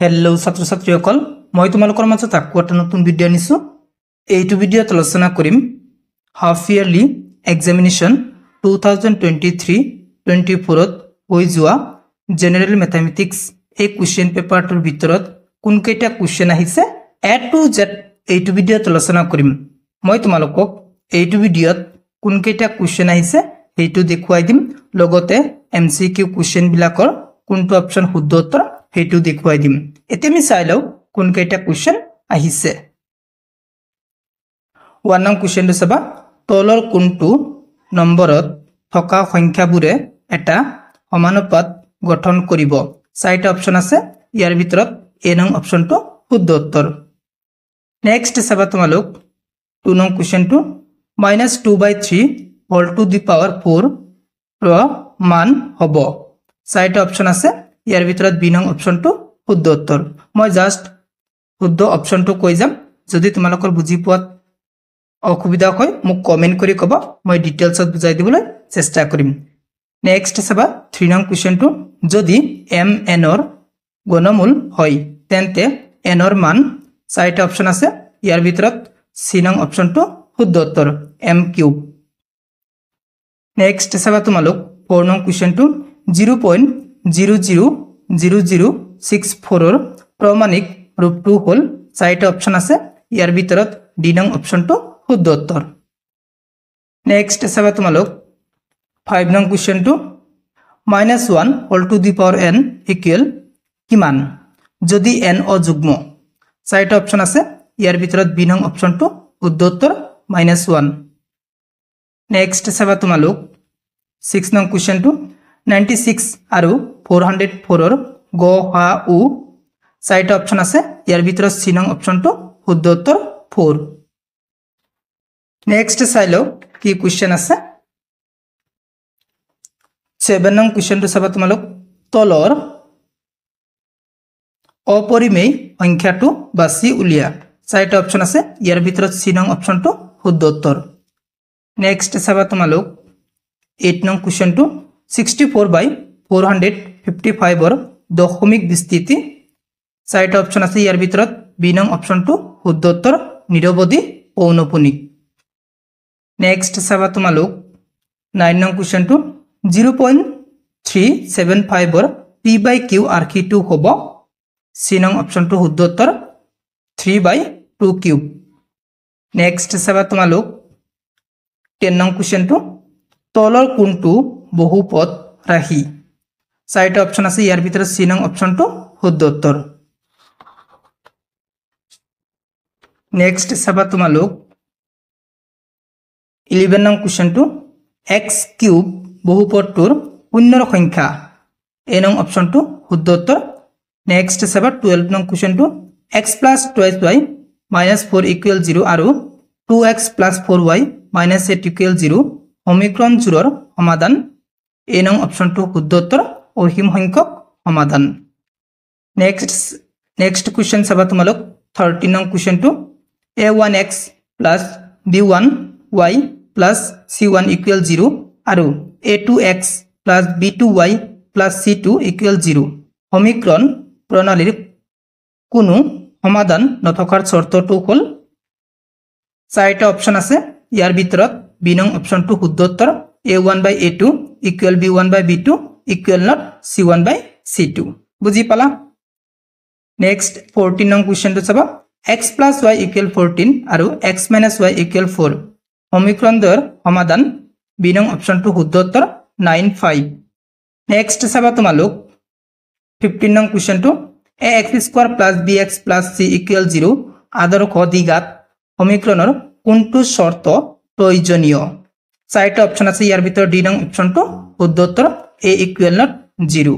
Hello' ছাত্ৰ ছাত্ৰীসকল মই তোমালোকৰ মাজত আকৌ এটা নতুন ভিডিঅ' আনিছোঁ এইটো ভিডিঅ'ত আলোচনা কৰিম half yearly examination two thousand twenty three twenty ফ'ৰত হৈ যোৱা জেনেৰেল মেথামেটিক্স এই কুৱেশ্যন পেপাৰটোৰ ভিতৰত কোনকেইটা কুৱেশ্যন আহিছে এ টু জেড এইটো ভিডিঅ'ত আলোচনা কৰিম মই তোমালোকক এইটো ভিডিঅ'ত কোনকেইটা কুৱেশ্যন আহিছে সেইটো দেখুৱাই দিম লগতে এম চি কিউ কুৱেশ্যনবিলাকৰ কোনটো অপশ্যন শুদ্ধ উত্তৰ সেইটো দেখুৱাই দিম এতিয়া আমি চাই লওঁ কোনকেইটা কুৱেশ্যন আহিছে ওৱান নং কুৱেশ্যনটো চাবা তলৰ কোনটো নম্বৰত থকা সংখ্যাবোৰে এটা সমানুপাত গঠন কৰিব চাৰিটা অপশ্যন আছে ইয়াৰ ভিতৰত এ নং অপচনটো শুদ্ধ উত্তৰ নেক্সট চাবা তোমালোক টু নং কুৱেশ্যনটো minus two by three whole to the power four মান হ'ব চাৰিটা অপশ্যন আছে ইয়াৰ ভিতৰত বি নং অপশ্যনটো শুদ্ধ উত্তৰ মই জাষ্ট শুদ্ধ অপশ্যনটো কৈ যাম যদি তোমালোকৰ বুজি পোৱাত অসুবিধা হয় মোক কমেণ্ট কৰি ক'ব মই ডিটেইলছত বুজাই দিবলৈ চেষ্টা কৰিম নেক্সট চাবা থ্ৰী নং কুৱেশ্যনটো যদি এম এনৰ গণমূল হয় তেন্তে এনৰ মান চাৰিটা অপশ্যন আছে ইয়াৰ ভিতৰত চি নং অপশ্যনটো শুদ্ধ উত্তৰ এম কিউব নেক্সট চাবা তোমালোক ফ'ৰ নং কুৱেশ্যনটো zero' point zero' zero' zero' zero' six ফ'ৰৰ প্ৰমাণিক ৰূপটো হ'ল চাৰিটা অপশ্যন আছে ইয়াৰ ভিতৰত ডি নং অপশ্যনটো শুদ্ধ উত্তৰ নেক্সট চাবা তোমালোক ফাইভ নং কুৱেশ্যনটো minus one all to the power n equal কিমান যদি এন অযুগ্ম চাৰিটা অপশ্যন আছে ইয়াৰ ভিতৰত বি নং অপশ্যনটো শুদ্ধ উত্তৰ মাইনাছ ওৱান নেক্সট চাবা তোমালোক ছিক্স নং কুৱেশ্যনটো নাইণ্টি ছিক্স আৰু ফোর হান্ড্রেড ফোরর গ হা উ চাৰিটা অপশ্যন আছে ইয়াৰ ভিতৰত সিনং নং অপশ্যনটো শুদ্ধ উত্তৰ ফ'ৰ নেক্সট চাই লওক কি কুৱেশ্যন আছে সেভেন নং কুৱেশ্যনটো চাবা তোমালোক তলৰ অপৰিমেয় সংখ্যাটো বাছি উলিয়া চাৰিটা অপশ্যন আছে ইয়াৰ ভিতৰত চি নং অপশ্যনটো শুদ্ধ উত্তৰ নেক্সট চাবা তোমালোক এইট নং কুৱেশ্যনটো sixty four by four hundred fifty ফাইভৰ দশমিক বিস্তৃতি চাৰিটা অপশ্যন আছে ইয়াৰ ভিতৰত বি নং অপশ্যনটো শুদ্ধত্তৰ নিৰৱধী পৌনপুনিক নেক্সট চাবা তোমালোক নাইন নং কুৱেশ্যনটো জিৰ' পইণ্ট থ্ৰী ছেভেন ফাইভৰ পি বাই কিউ আৰ সিটো হ'ব চি নং অপশ্যনটো শুদ্ধত্তৰ three by two cube next চাবা তোমালোক টেন নং কুৱেশ্যনটো তলৰ কোনটো বহুপদ ৰাহী চাৰিটা অপশ্যন আছে ইয়াৰ ভিতৰত চি নং অপশ্যনটো শুদ্ধ উত্তৰ নেক্সট চাবা তোমালোক ইলেভেন নং কুৱেশ্যনটো এক্স কিউব বহুপদটোৰ শূন্যৰ সংখ্যা এই নং অপশ্যনটো শুদ্ধ উত্তৰ নেক্সট চাবা টুৱেলভ নং কুৱেশ্যনটো x plus twelve y minus four equal zero' আৰু two x plus four y minus eight equal zero' সমীকৰণ জোৰৰ সমাধান এই নং অপশ্যনটো শুদ্ধ উত্তৰ অসীম সংখ্যক সমাধান নেক্সট নেক্সট কুৱেশ্যন চাবা তোমালোক থাৰ্টি নং কুৱেশ্যনটো a one x plus b one y plus c one equal zero' আৰু a two x plus b two y plus c two equal zero' সমীকৰণ প্ৰণালীৰ কোনো সমাধান নথকাৰ চৰ্তটো হ'ল চাৰিটা অপশ্যন আছে ইয়াৰ ভিতৰত বি নং অপশ্যনটো শুদ্ধোত্তৰ a one by a two equal b one by b two equal not C1 by C2. Buji pala. Next 14 non question to sabha. X plus Y equal 14 aru X minus Y equal 4. Omicron dar homadan B non option to huddottar 9 5. Next sabha tuma look. 15 non question to AX square plus BX plus C equal 0. Adar kodi gat. Omicron or kuntu shorto toijonio. চাৰিটা option আছে ইয়াৰ ভিতৰত D নং অপচনটো শুদ্ধ উত্তৰ a equal not zero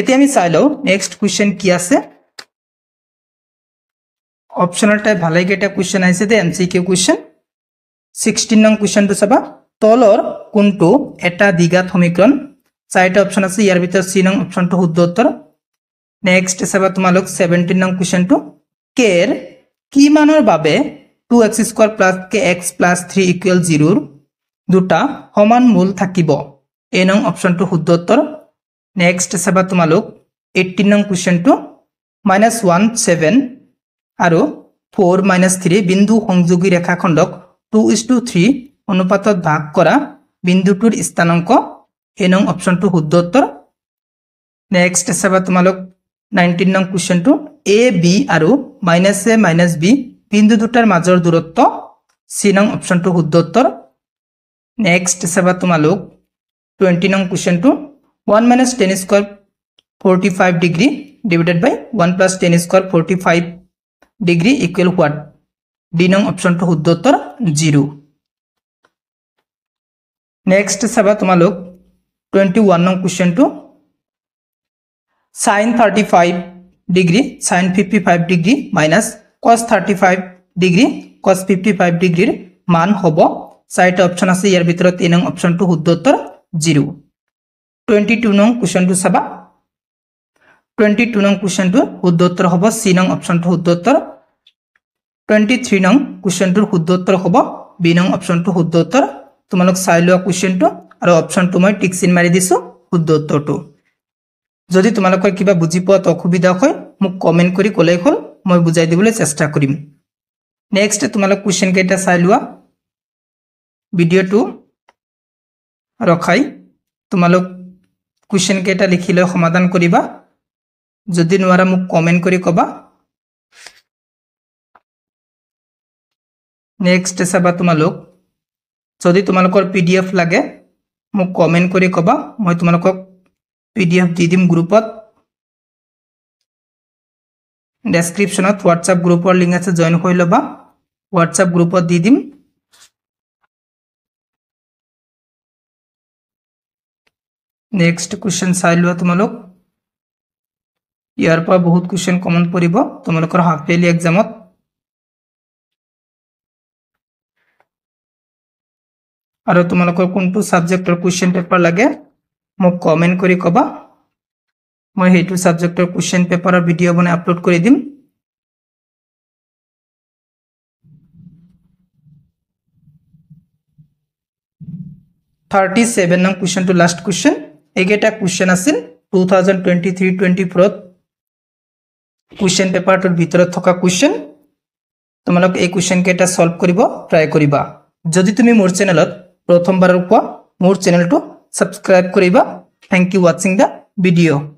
এতিয়া আমি চাই লওঁ নেক্সট কুৱেশ্যন কি আছে অপশ্যনৰ টাই ভালেকেইটা কুৱেশ্যন আহিছে the M C Q question sixteen নং কুৱেশ্যনটো চাবা তলৰ কোনটো এটা দীঘা সমীকৰণ চাৰিটা অপশ্যন আছে ইয়াৰ ভিতৰত চি নং অপশ্যনটো শুদ্ধ উত্তৰ নেক্সট চাবা তোমালোক ছেভেণ্টিন নং কুৱেশ্যনটো কেৰ কি মানৰ বাবে two x square plus k x plus three equal জিৰোৰ দুটা সমান মূল থাকিব এ নং অপশ্যনটো শুদ্ধ উত্তৰ নেক্সট চাবা তোমালোক এইটিন নং কুৱেশ্যনটো মাইনাছ ওৱান ছেভেন আৰু ফ'ৰ মাইনাছ থ্ৰী বিন্দু সংযোগী ৰেখাখণ্ডক টু ইজ টু থ্ৰী অনুপাতত ভাগ কৰা বিন্দুটোৰ স্থানাংক এ নং অপশ্যনটো শুদ্ধ উত্তৰ নেক্সট চাবা তোমালোক নাইনটিন নং কুৱেশ্যনটো এ বি আৰু মাইনাছ এ মাইনাছ বি বিন্দু দুটাৰ মাজৰ দূৰত্ব চি নং অপশ্যনটো শুদ্ধ উত্তৰ নেক্সট চাবা তোমালোক लोग নং কুৱেশ্যনটো one two one minus forty five degree five by one plus one plus forty five degree equal degree equal D নং অপশ্যনটো শুদ্ধ উত্তৰ জিৰ' নেক্সট চাবা তোমালোক টুৱেণ্টি ওৱান নং কুৱেশ্যনটো sine thirty five degree sine fifty five degree minus cos thirty five degree cos fifty five ডিগ্ৰীৰ মান হ'ব চাৰিটা অপশ্যন আছে ইয়াৰ ভিতৰত এই নং অপশ্যনটো শুদ্ধ উত্তৰ জিৰো টুৱেণ্টি টু নং কুৱেশ্যনটো চাবা টুৱেণ্টি টু নং কুৱেশ্যনটো শুদ্ধ উত্তৰ হ'ব চি নং অপশ্যনটো শুদ্ধ উত্তৰ টুৱেণ্টি থ্ৰী নং কুৱেশ্যনটোৰ শুদ্ধ উত্তৰ হ'ব বি নং অপশ্যনটো শুদ্ধ উত্তৰ তোমালোক চাই লোৱা কুৱেশ্যনটো আৰু অপশ্যনটো মই টিকচিন মাৰি দিছোঁ শুদ্ধ উত্তৰটো যদি তোমালোকৰ কিবা বুজি পোৱাত অসুবিধা হয় মোক কমেণ্ট কৰি ক'লেই হ'ল মই বুজাই দিবলৈ চেষ্টা কৰিম নেক্সট তোমালোক কুৱেশ্যনকেইটা চাই লোৱা ভিডিঅ'টো ৰখাই তোমালোক কুৱেশ্যন কেইটা লিখি লৈ সমাধান কৰিবা যদি নোৱাৰা মোক কমেণ্ট কৰি ক'বা নেক্সট চাবা তোমালোক যদি তোমালোকৰ পি ডি এফ লাগে মোক কমেণ্ট কৰি ক'বা মই তোমালোকক পি ডি এফ দি দিম গ্ৰুপত ডেছক্ৰিপশ্যনত হোৱাটছআপ গ্ৰুপৰ লিংক আছে জইন হৈ ল'বা হোৱাটছআপ গ্ৰুপত দি দিম नेक्स्ट क्वेश्चन चाल तुम लोग यार पर बहुत क्वेश्चन कमन पड़ तुम लोग हाफ इयरलि एग्जाम और तुम लोग सब्जेक्टर क्वेश्चन पेपर लगे मैं कमेन्ट कर मैं हेटो सब्जेक्टर क्वेश्चन पेपर और भिडिओ बना आपलोड कर दूम थार्टी सेवेन नाम क्वेश्चन तो लास्ट क्वेश्चन এইকেইটা কুৱেশ্যন আছিল two thousand twenty three twenty ফ'ৰত কুৱেশ্যন পেপাৰটোৰ ভিতৰত থকা কুৱেশ্যন তোমালোক এই কুৱেশ্যনকেইটা চল্ভ কৰিব ট্ৰাই কৰিবা যদি তুমি মোৰ চেনেলত প্ৰথমবাৰৰ পৰা মোৰ চেনেলটো ছাবস্ক্ৰাইব কৰিবা থেংক ইউ ৱাচিং দ্য ভিডিঅ'